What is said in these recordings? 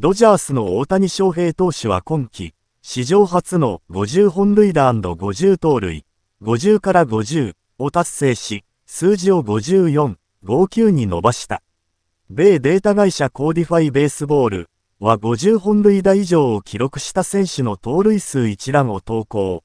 ドジャースの大谷翔平投手は今季、史上初の50本塁打 &50 盗塁、50から50を達成し、数字を54、59に伸ばした。米データ会社コーディファイベースボールは50本塁打以上を記録した選手の盗塁数一覧を投稿。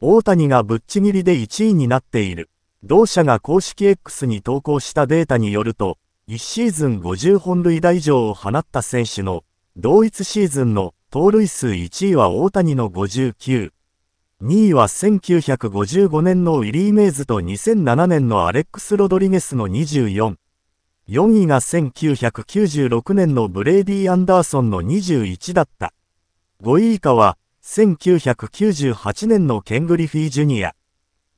大谷がぶっちぎりで1位になっている。同社が公式 X に投稿したデータによると、1シーズン50本塁打以上を放った選手の同一シーズンの盗塁数1位は大谷の59。2位は1955年のウィリー・メイズと2007年のアレックス・ロドリゲスの24。4位が1996年のブレイディ・アンダーソンの21だった。5位以下は1998年のケン・グリフィー・ジュニア。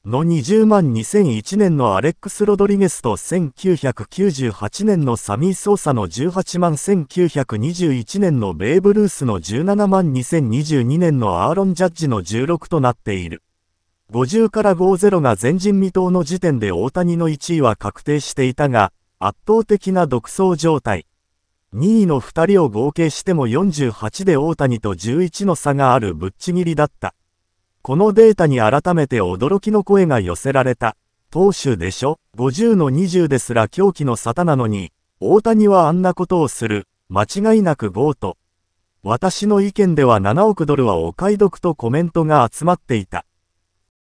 の20万2001年のアレックス・ロドリゲスと1998年のサミー・ソーサの18万1921年のベーブ・ルースの17万2022年のアーロン・ジャッジの16となっている。50から50が前人未到の時点で大谷の1位は確定していたが、圧倒的な独走状態。2位の2人を合計しても48で大谷と11の差があるぶっちぎりだった。このデータに改めて驚きの声が寄せられた。投手でしょ ?50 の20ですら狂気の沙汰なのに、大谷はあんなことをする。間違いなくゴート。私の意見では7億ドルはお買い得とコメントが集まっていた。